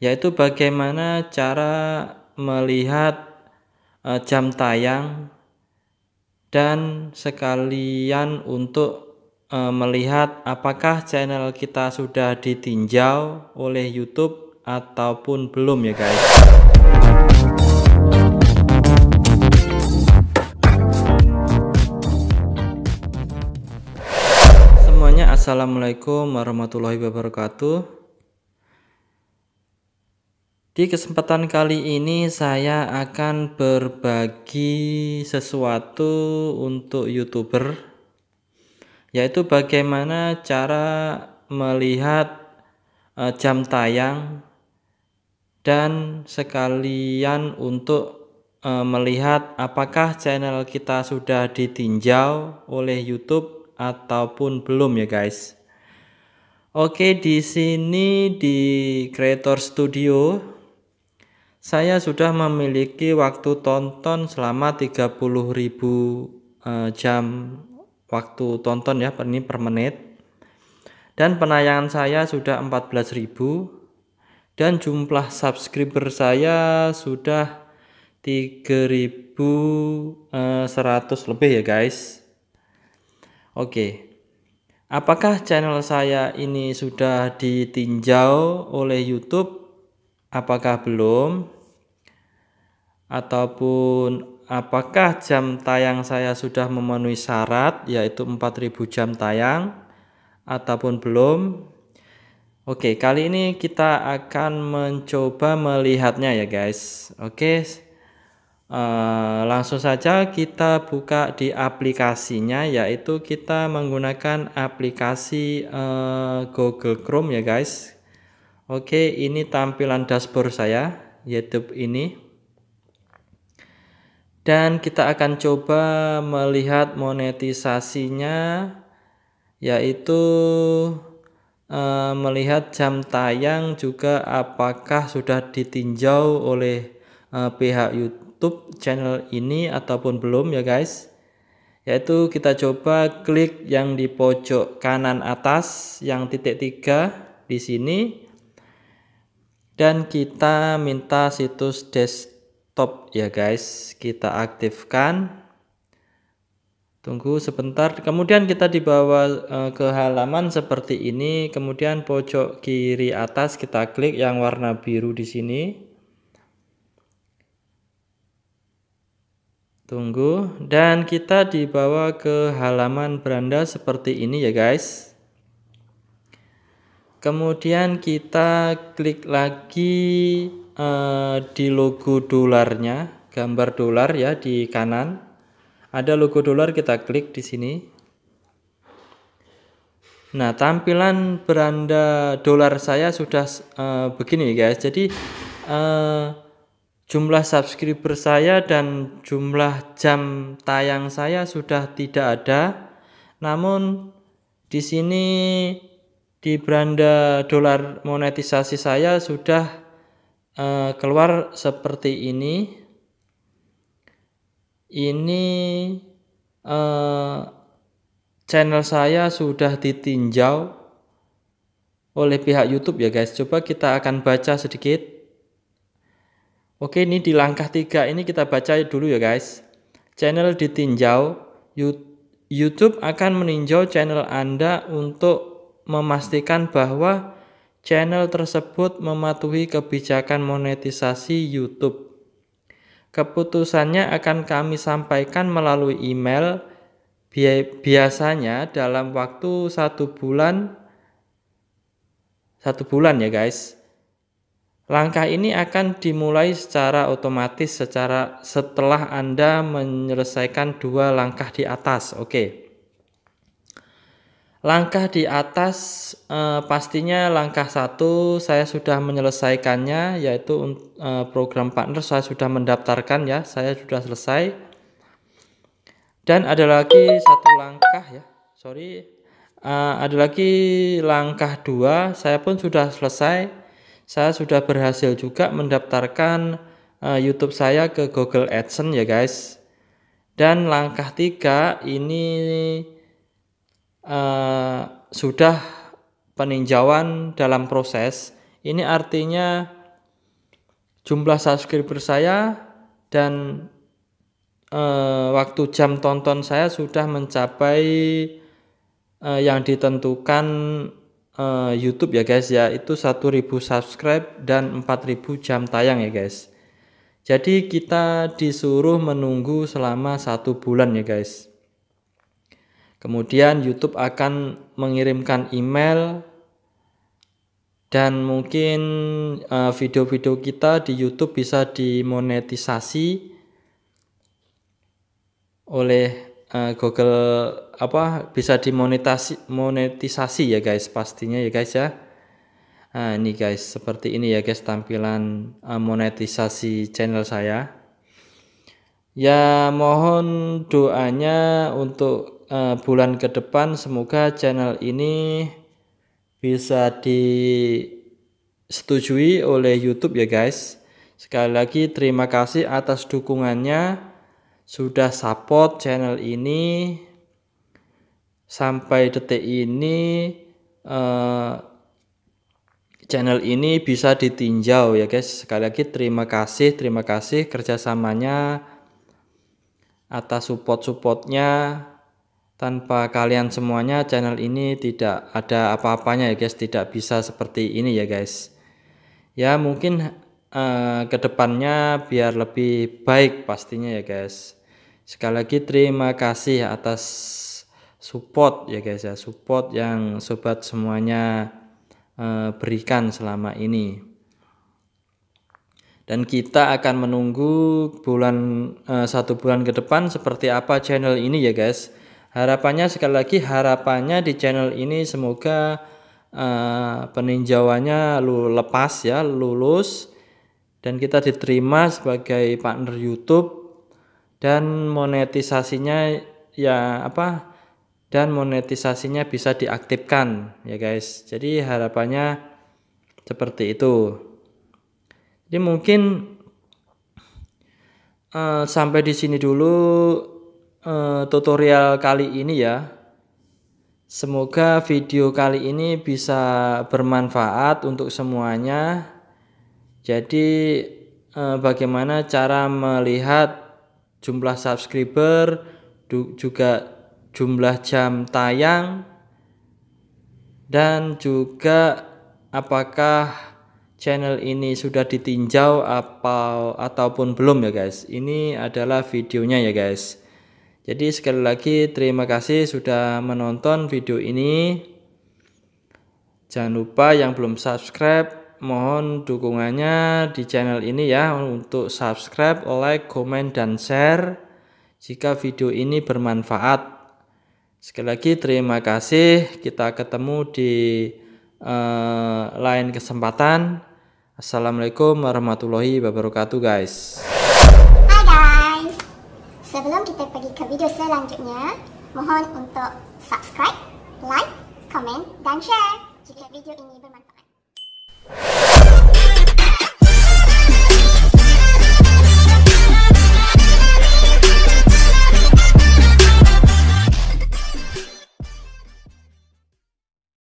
yaitu bagaimana cara melihat eh, jam tayang dan sekalian untuk eh, melihat apakah channel kita sudah ditinjau oleh YouTube ataupun belum ya guys. Semuanya assalamualaikum warahmatullahi wabarakatuh. Di kesempatan kali ini saya akan berbagi sesuatu untuk YouTuber yaitu bagaimana cara melihat eh, jam tayang dan sekalian untuk eh, melihat apakah channel kita sudah ditinjau oleh YouTube ataupun belum ya guys. Oke, di sini di Creator Studio saya sudah memiliki waktu tonton selama 30.000 eh, jam waktu tonton ya ini per menit dan penayangan saya sudah ribu dan jumlah subscriber saya sudah 3100 e, lebih ya guys Oke Apakah channel saya ini sudah ditinjau oleh YouTube apakah belum ataupun apakah jam tayang saya sudah memenuhi syarat yaitu 4000 jam tayang ataupun belum Oke kali ini kita akan mencoba melihatnya ya guys Oke Uh, langsung saja kita buka di aplikasinya yaitu kita menggunakan aplikasi uh, Google Chrome ya guys Oke, ini tampilan dashboard saya, YouTube ini. Dan kita akan coba melihat monetisasinya, yaitu eh, melihat jam tayang juga apakah sudah ditinjau oleh eh, pihak YouTube channel ini ataupun belum ya guys yaitu kita coba klik yang di pojok kanan atas yang titik tiga di sini dan kita minta situs desktop ya guys kita aktifkan tunggu sebentar kemudian kita dibawa eh, ke halaman seperti ini kemudian pojok kiri atas kita klik yang warna biru di sini tunggu dan kita dibawa ke halaman beranda seperti ini ya guys Kemudian kita klik lagi uh, di logo dolarnya, gambar dolar ya di kanan. Ada logo dolar kita klik di sini. Nah, tampilan beranda dolar saya sudah uh, begini guys. Jadi uh, jumlah subscriber saya dan jumlah jam tayang saya sudah tidak ada. Namun di sini di beranda dolar monetisasi saya sudah uh, keluar seperti ini. Ini uh, channel saya sudah ditinjau oleh pihak YouTube ya guys. Coba kita akan baca sedikit. Oke, ini di langkah tiga ini kita baca dulu ya guys. Channel ditinjau, YouTube akan meninjau channel Anda untuk memastikan bahwa channel tersebut mematuhi kebijakan monetisasi YouTube. Keputusannya akan kami sampaikan melalui email biasanya dalam waktu satu bulan satu bulan ya guys. Langkah ini akan dimulai secara otomatis secara setelah Anda menyelesaikan dua langkah di atas. Oke. Okay. Langkah di atas eh, pastinya langkah satu saya sudah menyelesaikannya yaitu eh, program partner saya sudah mendaftarkan ya saya sudah selesai dan ada lagi satu langkah ya sorry eh, ada lagi langkah dua saya pun sudah selesai saya sudah berhasil juga mendaftarkan eh, YouTube saya ke Google AdSense ya guys dan langkah tiga ini Eh, sudah peninjauan dalam proses ini artinya jumlah subscriber saya dan uh, waktu jam tonton saya sudah mencapai uh, yang ditentukan uh, YouTube ya guys ya itu 1000 subscribe dan 4000 jam tayang ya guys jadi kita disuruh menunggu selama satu bulan ya guys Kemudian YouTube akan mengirimkan email dan mungkin eh, video-video kita di YouTube bisa dimonetisasi oleh eh, Google apa bisa dimonetisasi monetisasi ya guys pastinya ya guys ya nah, ini guys seperti ini ya guys tampilan eh, monetisasi channel saya ya mohon doanya untuk uh, bulan ke depan semoga channel ini bisa disetujui oleh YouTube ya guys. Sekali lagi terima kasih atas dukungannya sudah support channel ini sampai detik ini uh, channel ini bisa ditinjau ya guys. Sekali lagi terima kasih, terima kasih kerjasamanya atas support-supportnya tanpa kalian semuanya channel ini tidak ada apa-apanya ya guys tidak bisa seperti ini ya guys ya mungkin eh, kedepannya biar lebih baik pastinya ya guys sekali lagi terima kasih atas support ya guys ya support yang sobat semuanya eh, berikan selama ini dan kita akan menunggu bulan eh, satu bulan ke depan seperti apa channel ini ya guys Harapannya sekali lagi harapannya di channel ini semoga uh, peninjauannya lu lepas ya, lulus dan kita diterima sebagai partner YouTube dan monetisasinya ya apa dan monetisasinya bisa diaktifkan ya guys. Jadi harapannya seperti itu. Jadi mungkin uh, sampai di sini dulu Eh, tutorial kali ini ya. Semoga video kali ini bisa bermanfaat untuk semuanya. Jadi eh, bagaimana cara melihat jumlah subscriber juga jumlah jam tayang dan juga apakah channel ini sudah ditinjau atau ataupun belum ya guys. Ini adalah videonya ya guys. Jadi sekali lagi terima kasih sudah menonton video ini. Jangan lupa yang belum subscribe mohon dukungannya di channel ini ya untuk subscribe, like, komen dan share jika video ini bermanfaat. Sekali lagi terima kasih. Kita ketemu di uh, lain kesempatan. Assalamualaikum warahmatullahi wabarakatuh guys. video selanjutnya, mohon untuk subscribe, like, komen, dan share jika video ini bermanfaat.